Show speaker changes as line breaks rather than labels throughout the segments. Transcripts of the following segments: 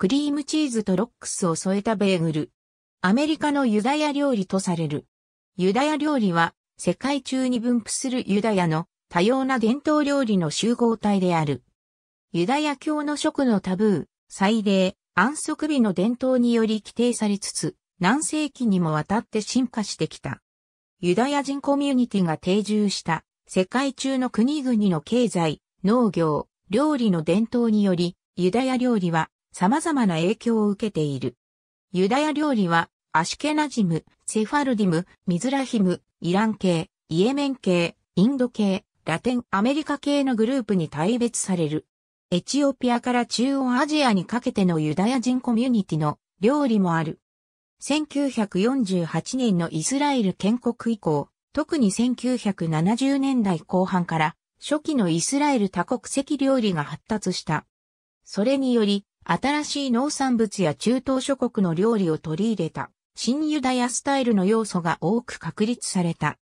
クリームチーズとロックスを添えたベーグル。アメリカのユダヤ料理とされる。ユダヤ料理は世界中に分布するユダヤの多様な伝統料理の集合体である。ユダヤ教の食のタブー、祭礼、安息日の伝統により規定されつつ、何世紀にもわたって進化してきた。ユダヤ人コミュニティが定住した世界中の国々の経済、農業、料理の伝統により、ユダヤ料理は様々な影響を受けている。ユダヤ料理は、アシュケナジム、セファルディム、ミズラヒム、イラン系、イエメン系、インド系、ラテンアメリカ系のグループに大別される。エチオピアから中央アジアにかけてのユダヤ人コミュニティの料理もある。1948年のイスラエル建国以降、特に1970年代後半から初期のイスラエル多国籍料理が発達した。それにより、新しい農産物や中東諸国の料理を取り入れた、新ユダヤスタイルの要素が多く確立された。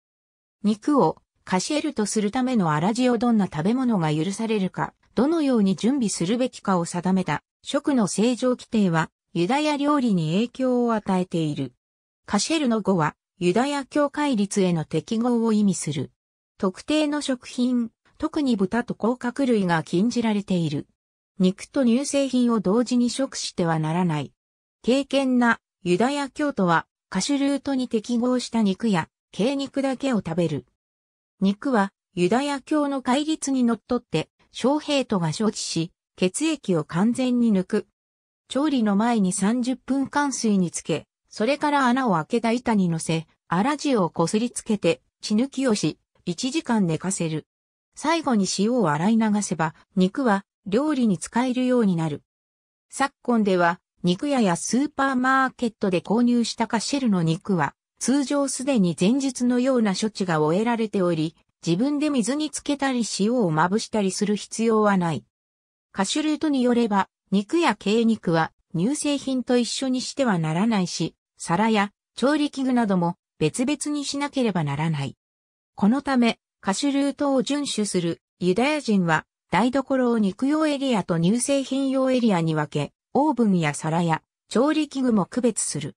肉をカシエルとするための粗塩どんな食べ物が許されるか、どのように準備するべきかを定めた、食の正常規定は、ユダヤ料理に影響を与えている。カシェルの語は、ユダヤ教会律への適合を意味する。特定の食品、特に豚と甲殻類が禁じられている。肉と乳製品を同時に食してはならない。敬虔なユダヤ教徒は、カシュルートに適合した肉や、軽肉だけを食べる。肉は、ユダヤ教の戒律にのっとって、小兵徒が承知し、血液を完全に抜く。調理の前に30分間水につけ、それから穴を開けた板に乗せ、粗塩をこすりつけて、血抜きをし、1時間寝かせる。最後に塩を洗い流せば、肉は料理に使えるようになる。昨今では、肉屋やスーパーマーケットで購入したカシェルの肉は、通常すでに前日のような処置が終えられており、自分で水につけたり塩をまぶしたりする必要はない。カシュルートによれば、肉や鶏肉は乳製品と一緒にしてはならないし、皿や調理器具なども別々にしなければならない。このため、カシュルートを遵守するユダヤ人は台所を肉用エリアと乳製品用エリアに分け、オーブンや皿や調理器具も区別する。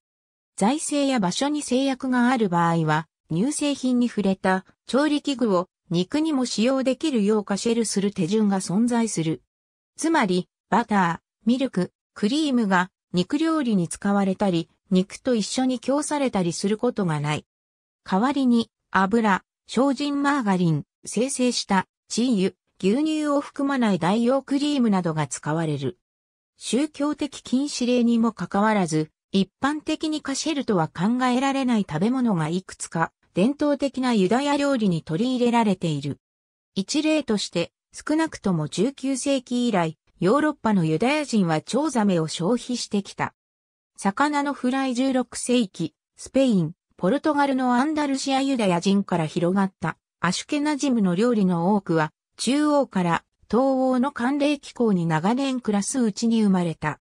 財政や場所に制約がある場合は、乳製品に触れた調理器具を肉にも使用できるようカシェルする手順が存在する。つまり、バター、ミルク、クリームが肉料理に使われたり、肉と一緒に供されたりすることがない。代わりに、油、精進マーガリン、生成した、チー油、牛乳を含まない代用クリームなどが使われる。宗教的禁止令にもかかわらず、一般的にカシェルとは考えられない食べ物がいくつか、伝統的なユダヤ料理に取り入れられている。一例として、少なくとも19世紀以来、ヨーロッパのユダヤ人はチョウザメを消費してきた。魚のフライ16世紀、スペイン、ポルトガルのアンダルシアユダヤ人から広がった、アシュケナジムの料理の多くは、中央から東欧の寒冷気候に長年暮らすうちに生まれた。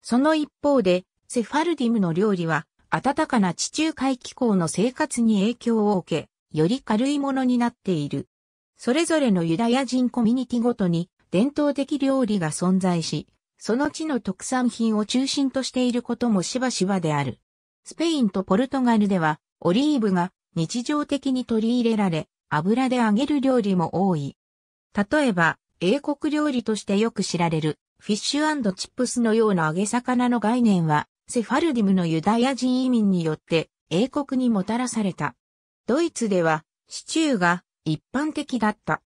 その一方で、セファルディムの料理は、暖かな地中海気候の生活に影響を受け、より軽いものになっている。それぞれのユダヤ人コミュニティごとに伝統的料理が存在し、その地の特産品を中心としていることもしばしばである。スペインとポルトガルではオリーブが日常的に取り入れられ、油で揚げる料理も多い。例えば、英国料理としてよく知られる、フィッシュチップスのような揚げ魚の概念は、セファルディムのユダヤ人移民によって英国にもたらされた。ドイツではシチューが一般的だった。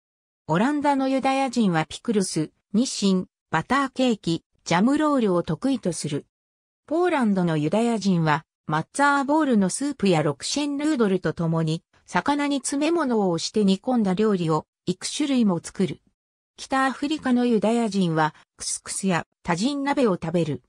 オランダのユダヤ人はピクルス、ニシン、バターケーキ、ジャムロールを得意とする。ポーランドのユダヤ人はマッツァーボールのスープやロクシェンヌードルと共に魚に詰め物をして煮込んだ料理を幾種類も作る。北アフリカのユダヤ人はクスクスや多ン鍋を食べる。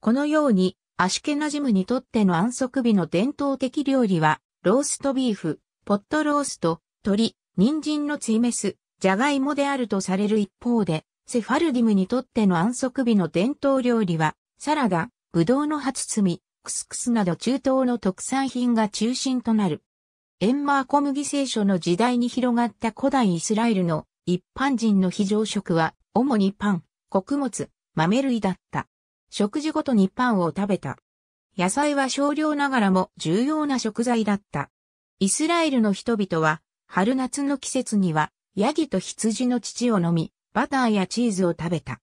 このようにアシュケナジムにとっての安息日の伝統的料理はローストビーフ、ポットロースト、鶏、人参のツイメス、ジャガイモであるとされる一方で、セファルディムにとっての安息日の伝統料理は、サラダ、ブドウの初摘み、クスクスなど中東の特産品が中心となる。エンマー小麦聖書の時代に広がった古代イスラエルの一般人の非常食は、主にパン、穀物、豆類だった。食事ごとにパンを食べた。野菜は少量ながらも重要な食材だった。イスラエルの人々は、春夏の季節には、ヤギと羊の乳を飲み、バターやチーズを食べた。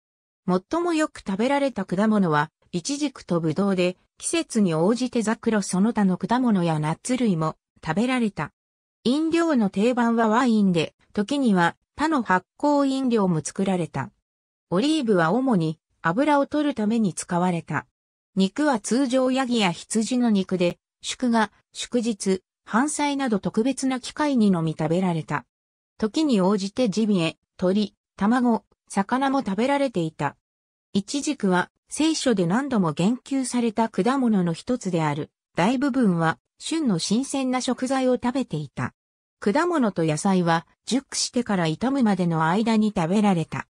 最もよく食べられた果物は、イチジクとブドウで、季節に応じてザクロその他の果物やナッツ類も食べられた。飲料の定番はワインで、時には他の発酵飲料も作られた。オリーブは主に油を取るために使われた。肉は通常ヤギや羊の肉で、祝賀、祝日、犯祭など特別な機会にのみ食べられた。時に応じてジビエ、鳥、卵、魚も食べられていた。イチジクは聖書で何度も言及された果物の一つである。大部分は旬の新鮮な食材を食べていた。果物と野菜は熟してから傷むまでの間に食べられた。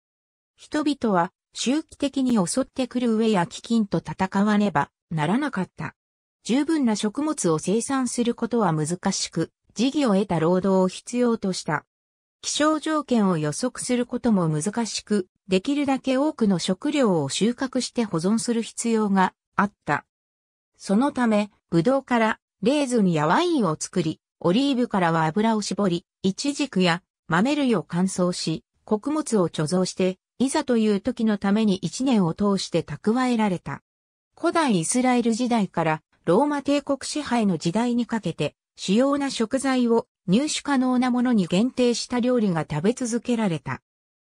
人々は周期的に襲ってくる飢えや飢饉と戦わねばならなかった。十分な食物を生産することは難しく、事業を得た労働を必要とした。気象条件を予測することも難しく、できるだけ多くの食料を収穫して保存する必要があった。そのため、ブドウからレーズンやワインを作り、オリーブからは油を絞り、イチジクや豆類を乾燥し、穀物を貯蔵して、いざという時のために一年を通して蓄えられた。古代イスラエル時代からローマ帝国支配の時代にかけて、主要な食材を入手可能なものに限定した料理が食べ続けられた。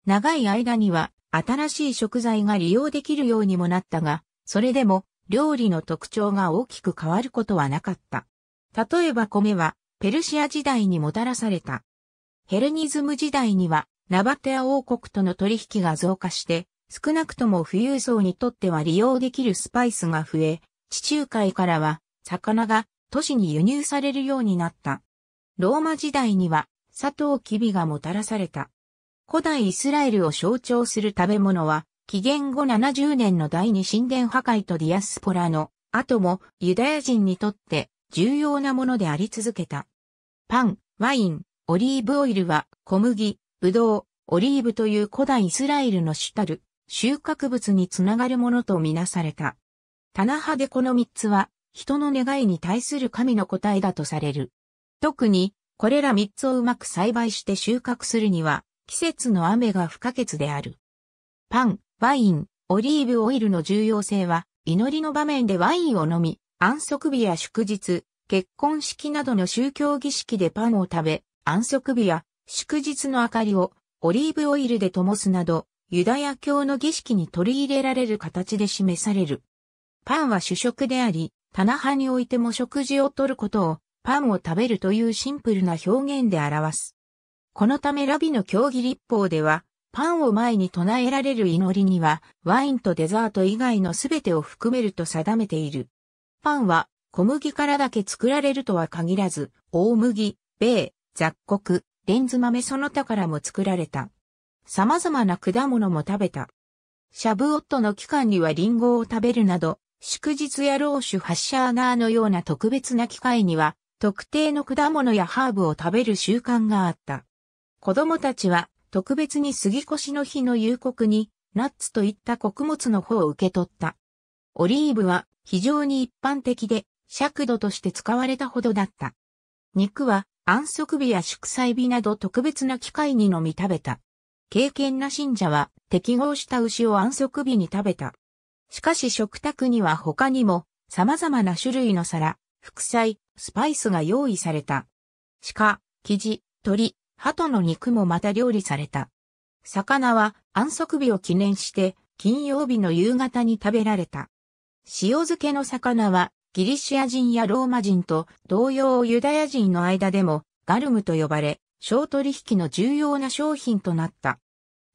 長い間には新しい食材が利用できるようにもなったが、それでも料理の特徴が大きく変わることはなかった。例えば米はペルシア時代にもたらされた。ヘルニズム時代にはナバテア王国との取引が増加して、少なくとも富裕層にとっては利用できるスパイスが増え、地中海からは魚が都市に輸入されるようになった。ローマ時代には砂糖キビがもたらされた。古代イスラエルを象徴する食べ物は紀元後70年の第二神殿破壊とディアスポラの後もユダヤ人にとって重要なものであり続けた。パン、ワイン、オリーブオイルは小麦、ブドウ、オリーブという古代イスラエルの主たる収穫物につながるものとみなされた。棚派でこの三つは人の願いに対する神の答えだとされる。特にこれら三つをうまく栽培して収穫するには季節の雨が不可欠である。パン、ワイン、オリーブオイルの重要性は、祈りの場面でワインを飲み、安息日や祝日、結婚式などの宗教儀式でパンを食べ、安息日や祝日の明かりをオリーブオイルで灯すなど、ユダヤ教の儀式に取り入れられる形で示される。パンは主食であり、棚派においても食事をとることを、パンを食べるというシンプルな表現で表す。このためラビの教義立法では、パンを前に唱えられる祈りには、ワインとデザート以外のすべてを含めると定めている。パンは、小麦からだけ作られるとは限らず、大麦、米、雑穀、レンズ豆その他からも作られた。様々な果物も食べた。シャブオットの期間にはリンゴを食べるなど、祝日やローシュハッシャーナーのような特別な機会には、特定の果物やハーブを食べる習慣があった。子供たちは特別に杉越の日の夕刻に、ナッツといった穀物の方を受け取った。オリーブは非常に一般的で、尺度として使われたほどだった。肉は安息日や祝祭日など特別な機会にのみ食べた。経験な信者は適合した牛を安息日に食べた。しかし食卓には他にも様々な種類の皿、副菜、スパイスが用意された。鹿、生地、鳥、鳩の肉もまた料理された。魚は安息日を記念して金曜日の夕方に食べられた。塩漬けの魚はギリシア人やローマ人と同様ユダヤ人の間でもガルムと呼ばれ、小取引の重要な商品となった。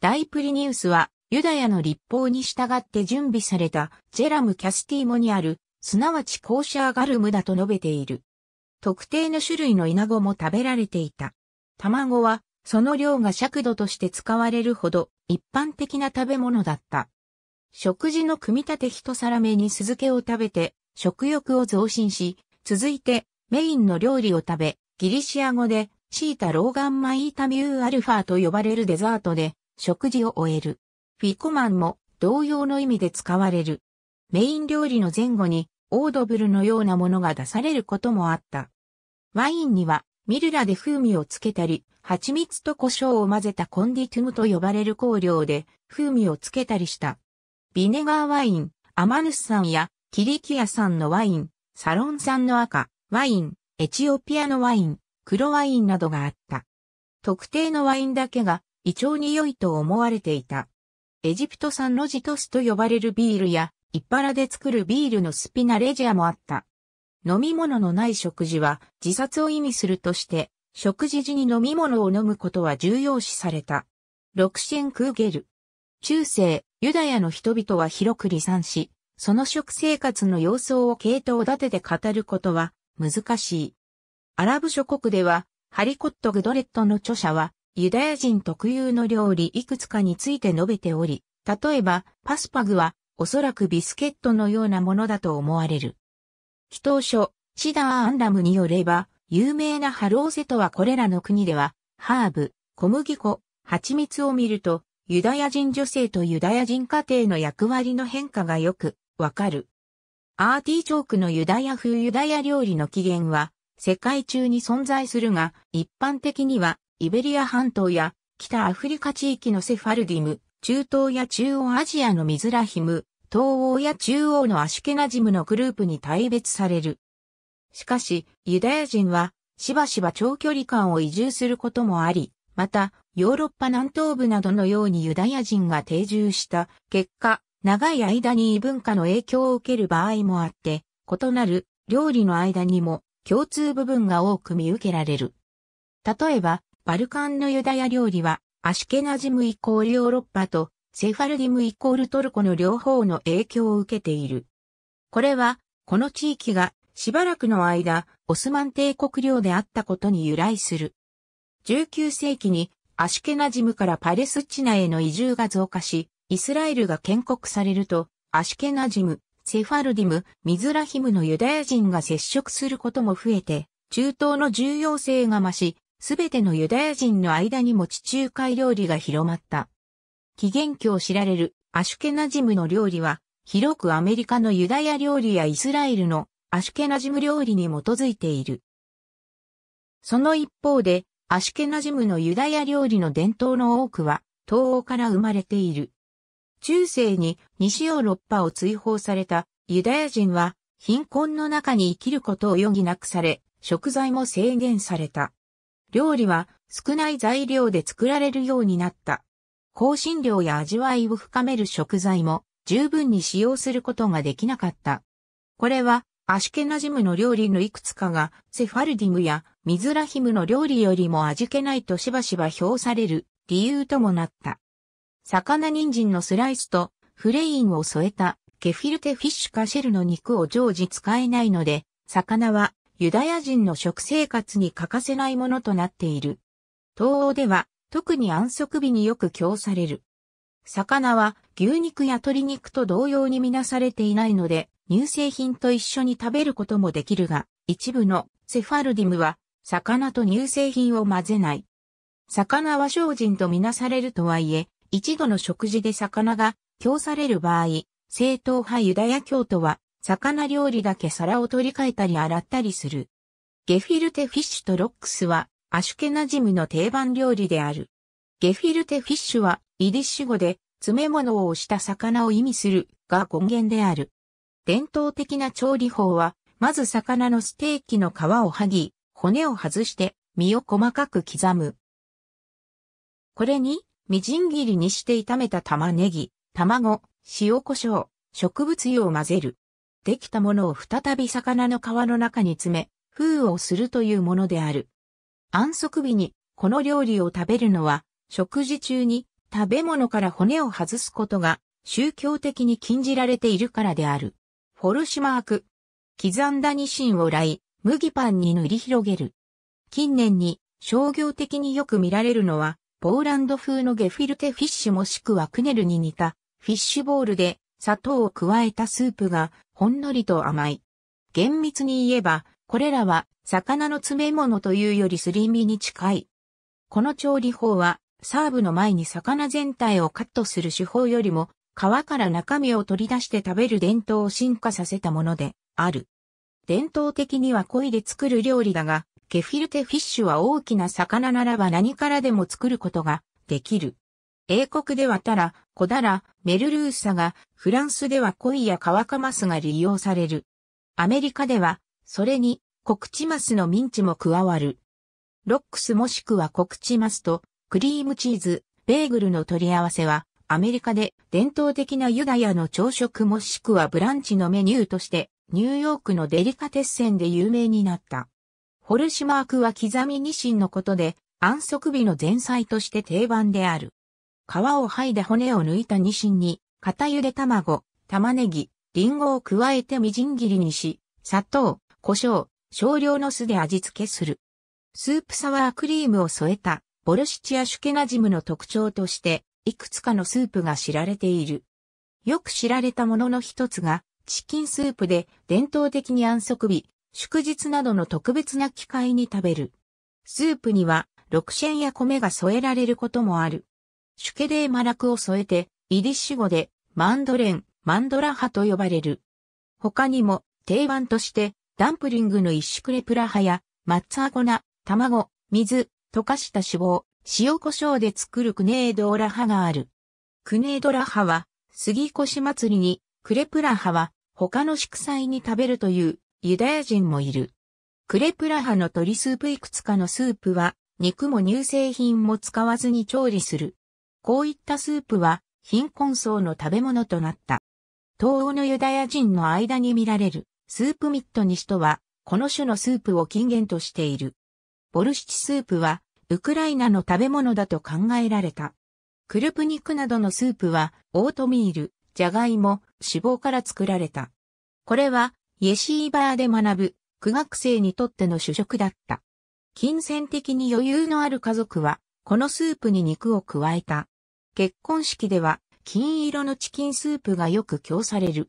大プリニウスはユダヤの立法に従って準備されたジェラムキャスティーモにある、すなわちコーシャーガルムだと述べている。特定の種類のイナゴも食べられていた。卵は、その量が尺度として使われるほど一般的な食べ物だった。食事の組み立て一皿目に酢漬けを食べて食欲を増進し、続いてメインの料理を食べ、ギリシア語でシータローガンマイータミューアルファーと呼ばれるデザートで食事を終える。フィコマンも同様の意味で使われる。メイン料理の前後にオードブルのようなものが出されることもあった。ワインにはミルラで風味をつけたり、蜂蜜と胡椒を混ぜたコンディトゥムと呼ばれる香料で風味をつけたりした。ビネガーワイン、アマヌスんやキリキアんのワイン、サロンんの赤、ワイン、エチオピアのワイン、黒ワインなどがあった。特定のワインだけが胃腸に良いと思われていた。エジプト産ロジトスと呼ばれるビールや、パラで作るビールのスピナレジアもあった。飲み物のない食事は自殺を意味するとして、食事時に飲み物を飲むことは重要視された。六神クーゲル。中世、ユダヤの人々は広く離散し、その食生活の様相を系統立てて語ることは難しい。アラブ諸国では、ハリコット・グドレットの著者は、ユダヤ人特有の料理いくつかについて述べており、例えば、パスパグは、おそらくビスケットのようなものだと思われる。祈祷書、シダー・アンラムによれば、有名なハローセとはこれらの国では、ハーブ、小麦粉、蜂蜜を見ると、ユダヤ人女性とユダヤ人家庭の役割の変化がよくわかる。アーティーチョークのユダヤ風ユダヤ料理の起源は世界中に存在するが、一般的にはイベリア半島や北アフリカ地域のセファルディム、中東や中央アジアのミズラヒム、東欧や中央のアシュケナジムのグループに大別される。しかし、ユダヤ人は、しばしば長距離間を移住することもあり、また、ヨーロッパ南東部などのようにユダヤ人が定住した結果、長い間に異文化の影響を受ける場合もあって、異なる料理の間にも共通部分が多く見受けられる。例えば、バルカンのユダヤ料理は、アシュケナジムイコールヨーロッパとセファルディムイコールトルコの両方の影響を受けている。これは、この地域がしばらくの間、オスマン帝国領であったことに由来する。19世紀にアシュケナジムからパレスチナへの移住が増加し、イスラエルが建国されると、アシュケナジム、セファルディム、ミズラヒムのユダヤ人が接触することも増えて、中東の重要性が増し、すべてのユダヤ人の間にも地中海料理が広まった。起源郷知られるアシュケナジムの料理は、広くアメリカのユダヤ料理やイスラエルのアシュケナジム料理に基づいている。その一方で、アシュケナジムのユダヤ料理の伝統の多くは、東欧から生まれている。中世に西ヨーロッパを追放されたユダヤ人は、貧困の中に生きることを余儀なくされ、食材も制限された。料理は少ない材料で作られるようになった。香辛料や味わいを深める食材も十分に使用することができなかった。これはアシュケナジムの料理のいくつかがセファルディムやミズラヒムの料理よりも味気ないとしばしば評される理由ともなった。魚人参のスライスとフレインを添えたケフィルテフィッシュかシェルの肉を常時使えないので、魚はユダヤ人の食生活に欠かせないものとなっている。東欧では特に安息日によく供される。魚は牛肉や鶏肉と同様にみなされていないので、乳製品と一緒に食べることもできるが、一部のセファルディムは、魚と乳製品を混ぜない。魚は精進とみなされるとはいえ、一度の食事で魚が供される場合、正統派ユダヤ教徒は、魚料理だけ皿を取り替えたり洗ったりする。ゲフィルテフィッシュとロックスは、アシュケナジムの定番料理である。ゲフィルテフィッシュは、イディッシュ語で、詰め物を押した魚を意味するが語源である。伝統的な調理法は、まず魚のステーキの皮を剥ぎ、骨を外して身を細かく刻む。これに、みじん切りにして炒めた玉ねぎ、卵、塩胡椒、植物油を混ぜる。できたものを再び魚の皮の中に詰め、封をするというものである。安息日にこの料理を食べるのは、食事中に食べ物から骨を外すことが宗教的に禁じられているからである。フォルシマーク。刻んだニシンをらい、麦パンに塗り広げる。近年に商業的によく見られるのは、ポーランド風のゲフィルテフィッシュもしくはクネルに似たフィッシュボールで砂糖を加えたスープがほんのりと甘い。厳密に言えば、これらは魚の詰め物というよりすり身に近い。この調理法は、サーブの前に魚全体をカットする手法よりも、皮から中身を取り出して食べる伝統を進化させたものである。伝統的には鯉で作る料理だが、ケフィルテフィッシュは大きな魚ならば何からでも作ることができる。英国ではタラ、コダラ、メルルーサが、フランスではコイやカワカマスが利用される。アメリカでは、それにコクチマスのミンチも加わる。ロックスもしくはコクチマスとクリームチーズ、ベーグルの取り合わせはアメリカで伝統的なユダヤの朝食もしくはブランチのメニューとしてニューヨークのデリカテッセンで有名になった。ホルシマークは刻みニシンのことで安息日の前菜として定番である。皮を剥いで骨を抜いたニシンに片茹で卵、玉ねぎ、リンゴを加えてみじん切りにし、砂糖、胡椒、少量の酢で味付けする。スープサワークリームを添えた、ボルシチア・シュケナジムの特徴として、いくつかのスープが知られている。よく知られたものの一つが、チキンスープで伝統的に安息日、祝日などの特別な機会に食べる。スープには、六シェンや米が添えられることもある。シュケレーマラクを添えて、イディッシュ語で、マンドレン、マンドラハと呼ばれる。他にも、定番として、ダンプリングの一種レプラハや、マッツァ粉、卵、水、溶かした脂肪、塩胡椒で作るクネードーラハがある。クネードラハは、杉越祭りに、クレプラハは、他の祝祭に食べるという、ユダヤ人もいる。クレプラハの鶏スープいくつかのスープは、肉も乳製品も使わずに調理する。こういったスープは、貧困層の食べ物となった。東欧のユダヤ人の間に見られる。スープミット西とは、この種のスープを起源としている。ボルシチスープは、ウクライナの食べ物だと考えられた。クルプ肉などのスープは、オートミール、ジャガイモ、脂肪から作られた。これは、イエシーバーで学ぶ、苦学生にとっての主食だった。金銭的に余裕のある家族は、このスープに肉を加えた。結婚式では、金色のチキンスープがよく供される。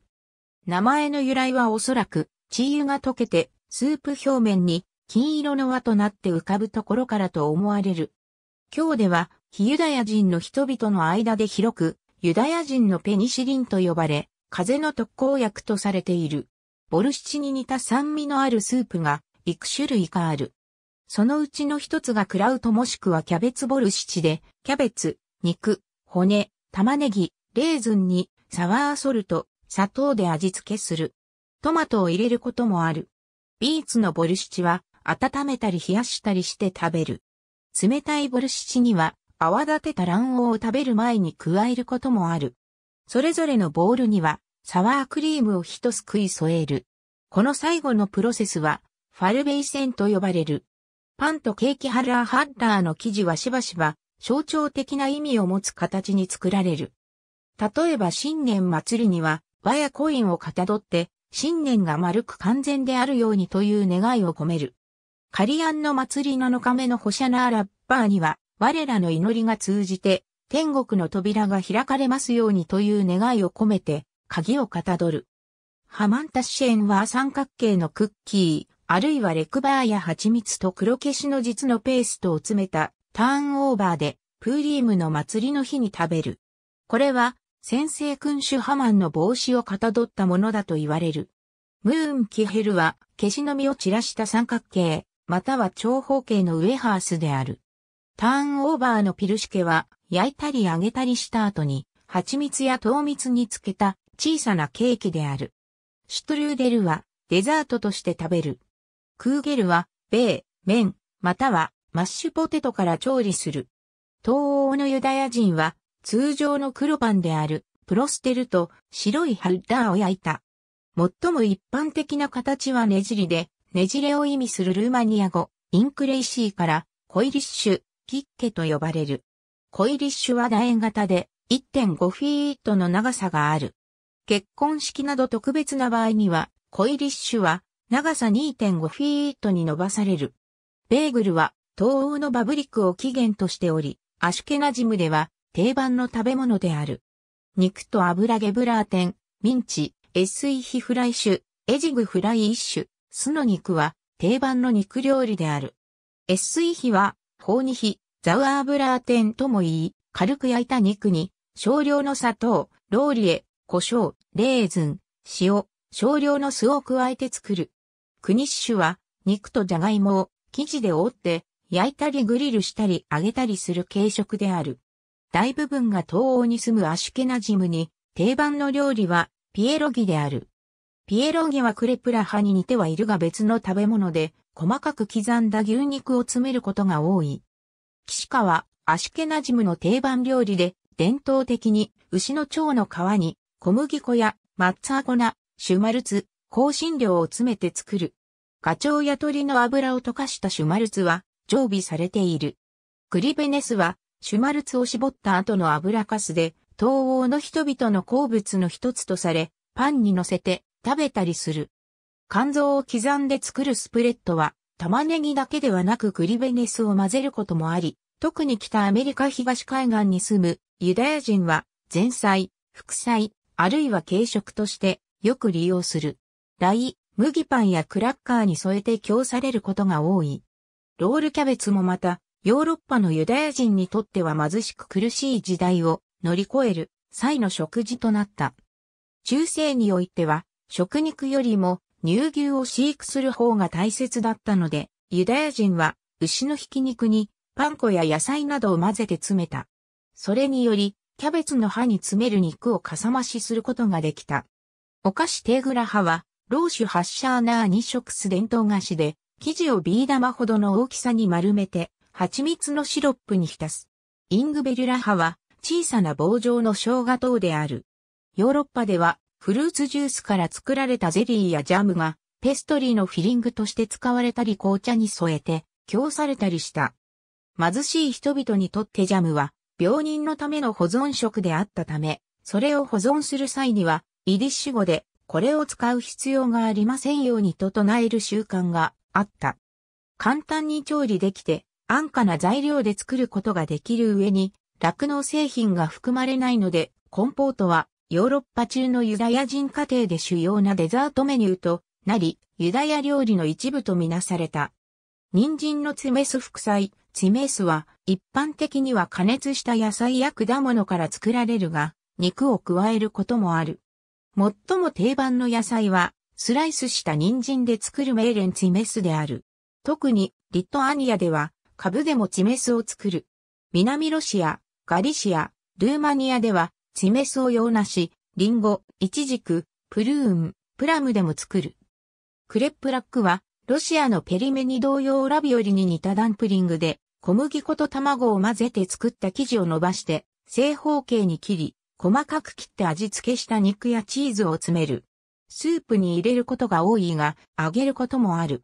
名前の由来はおそらく、チー油が溶けて、スープ表面に金色の輪となって浮かぶところからと思われる。今日では、非ユダヤ人の人々の間で広く、ユダヤ人のペニシリンと呼ばれ、風邪の特効薬とされている。ボルシチに似た酸味のあるスープが、幾種類かある。そのうちの一つがクラウトもしくはキャベツボルシチで、キャベツ、肉、骨、玉ねぎ、レーズンに、サワーソルト、砂糖で味付けする。トマトを入れることもある。ビーツのボルシチは温めたり冷やしたりして食べる。冷たいボルシチには泡立てた卵黄を食べる前に加えることもある。それぞれのボウルにはサワークリームを一すくい添える。この最後のプロセスはファルベイセンと呼ばれる。パンとケーキハラーハッラーの生地はしばしば象徴的な意味を持つ形に作られる。例えば新年祭りには和やコインをかたどって、新年が丸く完全であるようにという願いを込める。カリアンの祭り7日目のホシャナーラッパーには、我らの祈りが通じて、天国の扉が開かれますようにという願いを込めて、鍵をかたどる。ハマンタシェンは三角形のクッキー、あるいはレクバーや蜂蜜と黒消しの実のペーストを詰めたターンオーバーで、プーリームの祭りの日に食べる。これは、先制君主ハマンの帽子をかたどったものだと言われる。ムーンキヘルは、消しの実を散らした三角形、または長方形のウェハースである。ターンオーバーのピルシケは、焼いたり揚げたりした後に、蜂蜜や糖蜜につけた小さなケーキである。シュトゥルーデルは、デザートとして食べる。クーゲルは、米、麺、または、マッシュポテトから調理する。東欧のユダヤ人は、通常の黒パンであるプロステルと白いハッダーを焼いた。最も一般的な形はねじりで、ねじれを意味するルーマニア語、インクレイシーから、コイリッシュ、キッケと呼ばれる。コイリッシュは楕円型で、1.5フィートの長さがある。結婚式など特別な場合には、コイリッシュは長さ2.5フィートに伸ばされる。ベーグルは東欧のバブリックを起源としており、アシュケナジムでは定番の食べ物である。肉と油ゲブラーテン、ミンチ、エスイヒフライシュ、エジグフライ一種、酢の肉は定番の肉料理である。エスイヒは、ーニヒ、ザワーブラーテンとも言い、軽く焼いた肉に、少量の砂糖、ローリエ、胡椒、レーズン、塩、少量の酢を加えて作る。クニッシュは、肉とジャガイモを生地で覆って、焼いたりグリルしたり揚げたりする軽食である。大部分が東欧に住むアシュケナジムに、定番の料理はピエロギである。ピエロギはクレプラ派に似てはいるが別の食べ物で、細かく刻んだ牛肉を詰めることが多い。岸川、アシュケナジムの定番料理で、伝統的に牛の腸の皮に小麦粉やマッツァ粉、シュマルツ、香辛料を詰めて作る。ガチョウや鶏の油を溶かしたシュマルツは常備されている。クリベネスはシュマルツを絞った後の油かすで、東欧の人々の好物の一つとされ、パンに乗せて食べたりする。肝臓を刻んで作るスプレッドは、玉ねぎだけではなくリベネスを混ぜることもあり、特に北アメリカ東海岸に住むユダヤ人は前菜、副菜、あるいは軽食としてよく利用する。ライ、麦パンやクラッカーに添えて供されることが多い。ロールキャベツもまたヨーロッパのユダヤ人にとっては貧しく苦しい時代を乗り越える際の食事となった。中世においては、食肉よりも乳牛を飼育する方が大切だったので、ユダヤ人は牛のひき肉にパン粉や野菜などを混ぜて詰めた。それにより、キャベツの葉に詰める肉をかさ増しすることができた。お菓子テーグラ派は、ローシュハッシャーナー2食す伝統菓子で、生地をビー玉ほどの大きさに丸めて、蜂蜜のシロップに浸す。イングベリュラ派は小さな棒状の生姜糖である。ヨーロッパではフルーツジュースから作られたゼリーやジャムがペストリーのフィリングとして使われたり紅茶に添えて供されたりした。貧しい人々にとってジャムは病人のための保存食であったため、それを保存する際にはイディッシュ語でこれを使う必要がありませんようにと唱える習慣があった。簡単に調理できて安価な材料で作ることができる上に、酪農製品が含まれないので、コンポートはヨーロッパ中のユダヤ人家庭で主要なデザートメニューとなり、ユダヤ料理の一部とみなされた。人参のツメス副菜、ツメスは一般的には加熱した野菜や果物から作られるが、肉を加えることもある。最も定番の野菜は、スライスした人参で作るメーレンツメスである。特に、リトアニアでは、株でもチメスを作る。南ロシア、ガリシア、ルーマニアでは、チメスを用なし、リンゴ、イチジク、プルーン、プラムでも作る。クレップラックは、ロシアのペリメニ同様ラビオリに似たダンプリングで、小麦粉と卵を混ぜて作った生地を伸ばして、正方形に切り、細かく切って味付けした肉やチーズを詰める。スープに入れることが多いが、揚げることもある。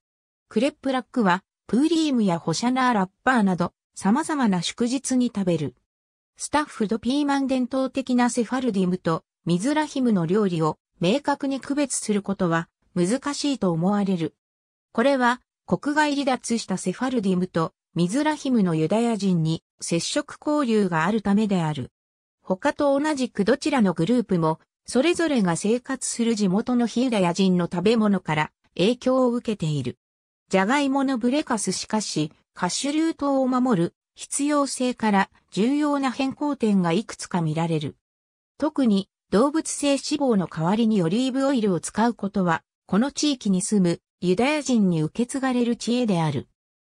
クレップラックは、プーリームやホシャナーラッパーなど、様々な祝日に食べる。スタッフドピーマン伝統的なセファルディムとミズラヒムの料理を明確に区別することは難しいと思われる。これは国外離脱したセファルディムとミズラヒムのユダヤ人に接触交流があるためである。他と同じくどちらのグループも、それぞれが生活する地元の非ユダヤ人の食べ物から影響を受けている。ジャガイモのブレカスしかし、カシュルー島を守る必要性から重要な変更点がいくつか見られる。特に動物性脂肪の代わりにオリーブオイルを使うことは、この地域に住むユダヤ人に受け継がれる知恵である。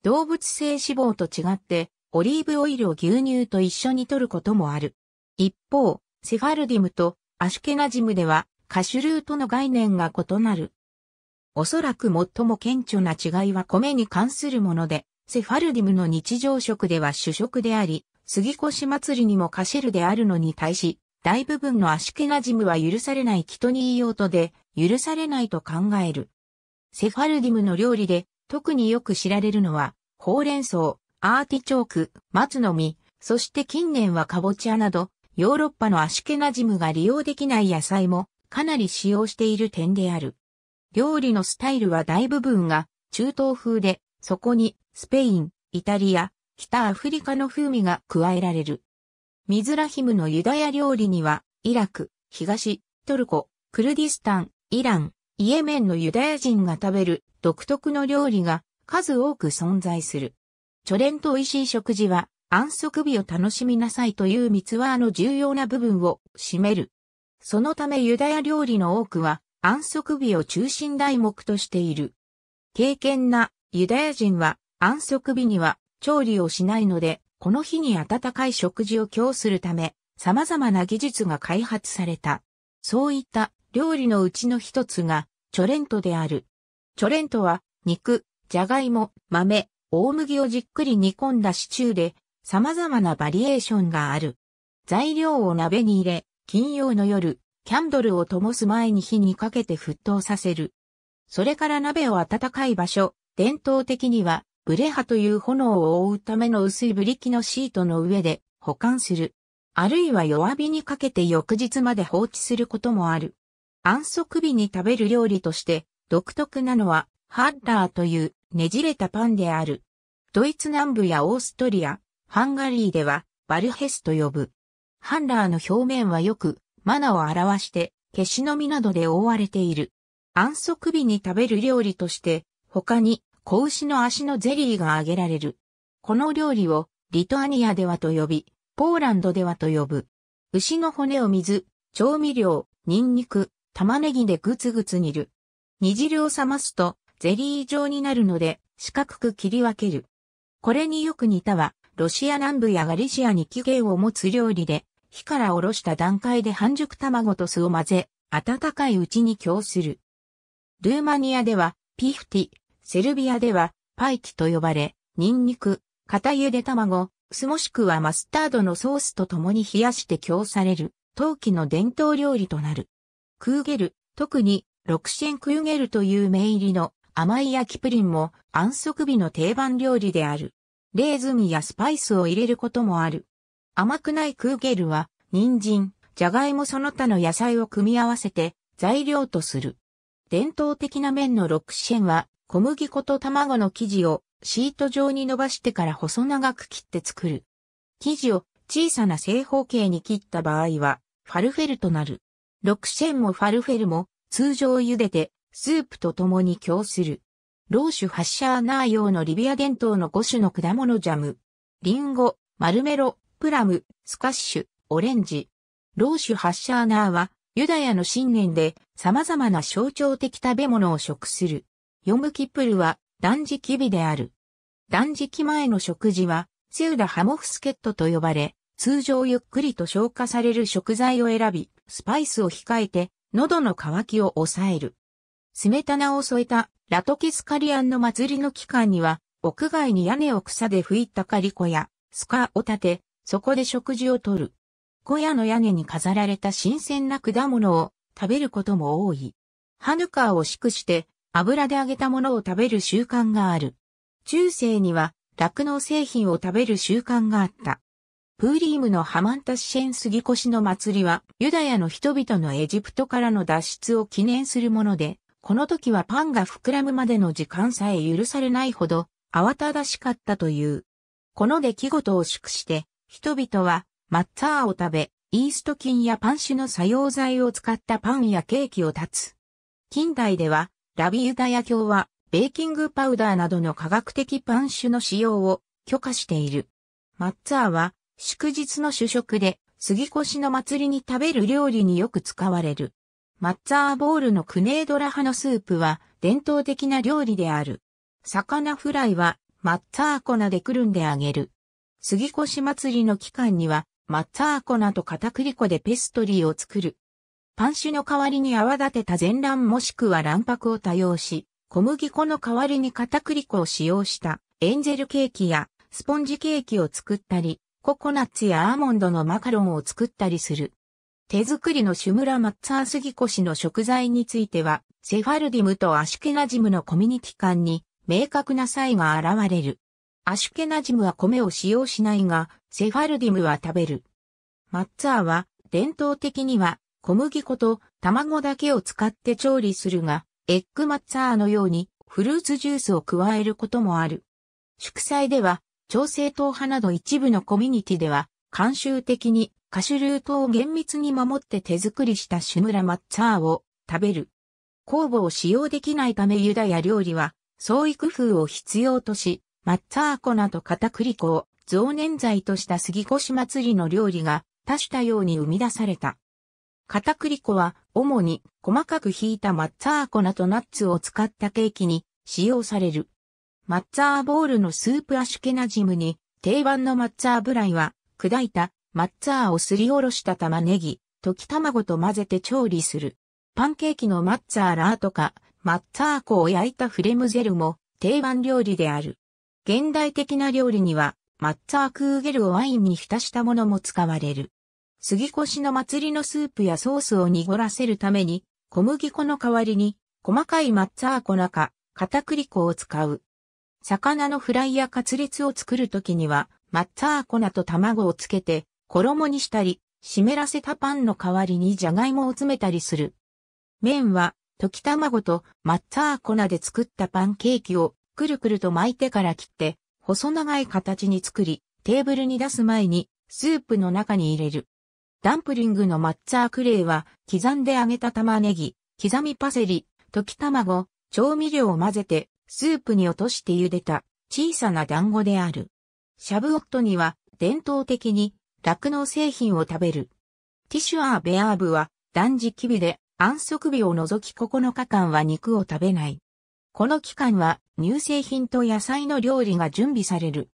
動物性脂肪と違って、オリーブオイルを牛乳と一緒に摂ることもある。一方、セファルディムとアシュケナジムでは、カシュルートの概念が異なる。おそらく最も顕著な違いは米に関するもので、セファルディムの日常食では主食であり、杉越祭りにもカシェルであるのに対し、大部分のアシュケナジムは許されないキトニー用途で、許されないと考える。セファルディムの料理で、特によく知られるのは、ほうれん草、アーティチョーク、松の実、そして近年はカボチャなど、ヨーロッパのアシュケナジムが利用できない野菜もかなり使用している点である。料理のスタイルは大部分が中東風で、そこにスペイン、イタリア、北アフリカの風味が加えられる。ミズラヒムのユダヤ料理には、イラク、東、トルコ、クルディスタン、イラン、イエメンのユダヤ人が食べる独特の料理が数多く存在する。チョレンと美味しい食事は安息日を楽しみなさいというミツワーの重要な部分を占める。そのためユダヤ料理の多くは安息日を中心題目としている。敬虔なユダヤ人は安息日には調理をしないので、この日に温かい食事を供するため、様々な技術が開発された。そういった料理のうちの一つが、チョレントである。チョレントは、肉、じゃがいも、豆、大麦をじっくり煮込んだシチューで、様々なバリエーションがある。材料を鍋に入れ、金曜の夜、キャンドルを灯す前に火にかけて沸騰させる。それから鍋を温かい場所、伝統的には、ブレハという炎を覆うための薄いブリキのシートの上で保管する。あるいは弱火にかけて翌日まで放置することもある。安息日に食べる料理として独特なのはハッラーというねじれたパンである。ドイツ南部やオーストリア、ハンガリーではバルヘスと呼ぶ。ハンラーの表面はよくマナを表して、消しの実などで覆われている。安息日に食べる料理として、他に、子牛の足のゼリーが挙げられる。この料理を、リトアニアではと呼び、ポーランドではと呼ぶ。牛の骨を水、調味料、ニンニク、玉ねぎでぐつぐつ煮る。煮汁を冷ますと、ゼリー状になるので、四角く切り分ける。これによく似たは、ロシア南部やガリシアに起源を持つ料理で、火からおろした段階で半熟卵と酢を混ぜ、温かいうちに供する。ルーマニアではピフティ、セルビアではパイキと呼ばれ、ニンニク、片茹で卵、酢もしくはマスタードのソースと共に冷やして供される、陶器の伝統料理となる。クーゲル、特に、ロクシェンクーゲルという名入りの甘い焼きプリンも安息日の定番料理である。レーズンやスパイスを入れることもある。甘くないクーゲルは、人参、じゃがいもその他の野菜を組み合わせて材料とする。伝統的な麺のロックシェンは、小麦粉と卵の生地をシート状に伸ばしてから細長く切って作る。生地を小さな正方形に切った場合は、ファルフェルとなる。ロクシェンもファルフェルも通常茹でてスープと共に供する。ローシュハッシャーナー用のリビア伝統の5種の果物ジャム。リンゴ、マルメロ、プラム、スカッシュ、オレンジ。ローシュ・ハッシャーナーは、ユダヤの信念で様々な象徴的食べ物を食する。ヨムキプルは断食日である。断食前の食事は、セウダ・ハモフスケットと呼ばれ、通常ゆっくりと消化される食材を選び、スパイスを控えて、喉の渇きを抑える。スメタナを添えたラトキスカリアンの祭りの期間には、屋外に屋根を草で吹いたカリコや、スカを立て、そこで食事をとる。小屋の屋根に飾られた新鮮な果物を食べることも多い。ハヌカーを祝して油で揚げたものを食べる習慣がある。中世には酪農製品を食べる習慣があった。プーリームのハマンタシェンコシの祭りはユダヤの人々のエジプトからの脱出を記念するもので、この時はパンが膨らむまでの時間さえ許されないほど慌ただしかったという。この出来事を祝して人々はマッツァーを食べ、イースト菌やパン種の作用剤を使ったパンやケーキを断つ。近代では、ラビユダヤ教は、ベーキングパウダーなどの科学的パン種の使用を許可している。マッツァーは、祝日の主食で、杉越の祭りに食べる料理によく使われる。マッツァーボールのクネードラ派のスープは、伝統的な料理である。魚フライは、マッツァー粉でくるんであげる。杉越祭りの期間には、マッツァー粉と片栗粉でペストリーを作る。パン酒の代わりに泡立てた全卵もしくは卵白を多用し、小麦粉の代わりに片栗粉を使用したエンゼルケーキやスポンジケーキを作ったり、ココナッツやアーモンドのマカロンを作ったりする。手作りのシュムラマッツァー杉越の食材については、セファルディムとアシュケナジムのコミュニティ間に明確な差異が現れる。アシュケナジムは米を使用しないが、セファルディムは食べる。マッツァーは、伝統的には、小麦粉と卵だけを使って調理するが、エッグマッツァーのように、フルーツジュースを加えることもある。祝祭では、調整党派など一部のコミュニティでは、慣習的にカシュルートを厳密に守って手作りしたシュムラマッツァーを食べる。酵母を使用できないためユダヤ料理は、創意工夫を必要とし、マッツァー粉と片栗粉を増粘剤とした杉越祭りの料理が多種多様に生み出された。片栗粉は主に細かくひいたマッツァー粉とナッツを使ったケーキに使用される。マッツァーボールのスープアシュケナジムに定番のマッツァーブライは砕いたマッツァーをすりおろした玉ねぎ、溶き卵と混ぜて調理する。パンケーキのマッツァーラーとかマッツァー粉を焼いたフレムゼルも定番料理である。現代的な料理には、抹茶アクーゲルをワインに浸したものも使われる。杉越の祭りのスープやソースを濁らせるために、小麦粉の代わりに、細かい抹茶ー粉か、片栗粉を使う。魚のフライやカツレツを作るときには、抹茶ー粉と卵をつけて、衣にしたり、湿らせたパンの代わりにジャガイモを詰めたりする。麺は、溶き卵と抹茶ー粉で作ったパンケーキをくるくると巻いてから切って、細長い形に作り、テーブルに出す前に、スープの中に入れる。ダンプリングのマッツァークレーは、刻んで揚げた玉ねぎ、刻みパセリ、溶き卵、調味料を混ぜて、スープに落として茹でた、小さな団子である。シャブオットには、伝統的に、酪農製品を食べる。ティシュアーベアーブは、断食日で、安息日を除き9日間は肉を食べない。この期間は乳製品と野菜の料理が準備される。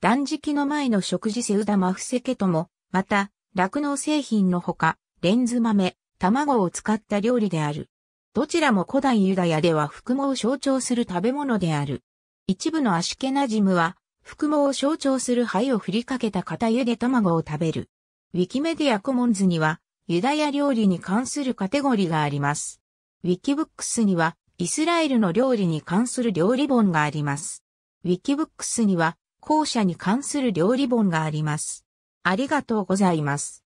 断食の前の食事セウダマフセケとも、また、酪農製品のほか、レンズ豆、卵を使った料理である。どちらも古代ユダヤでは複毛を象徴する食べ物である。一部のアシケナジムは、複毛を象徴する灰を振りかけた片茹で卵を食べる。ウィキメディアコモンズには、ユダヤ料理に関するカテゴリーがあります。ウィキブックスには、イスラエルの料理に関する料理本があります。ウィキブックスには、校舎に関する料理本があります。ありがとうございます。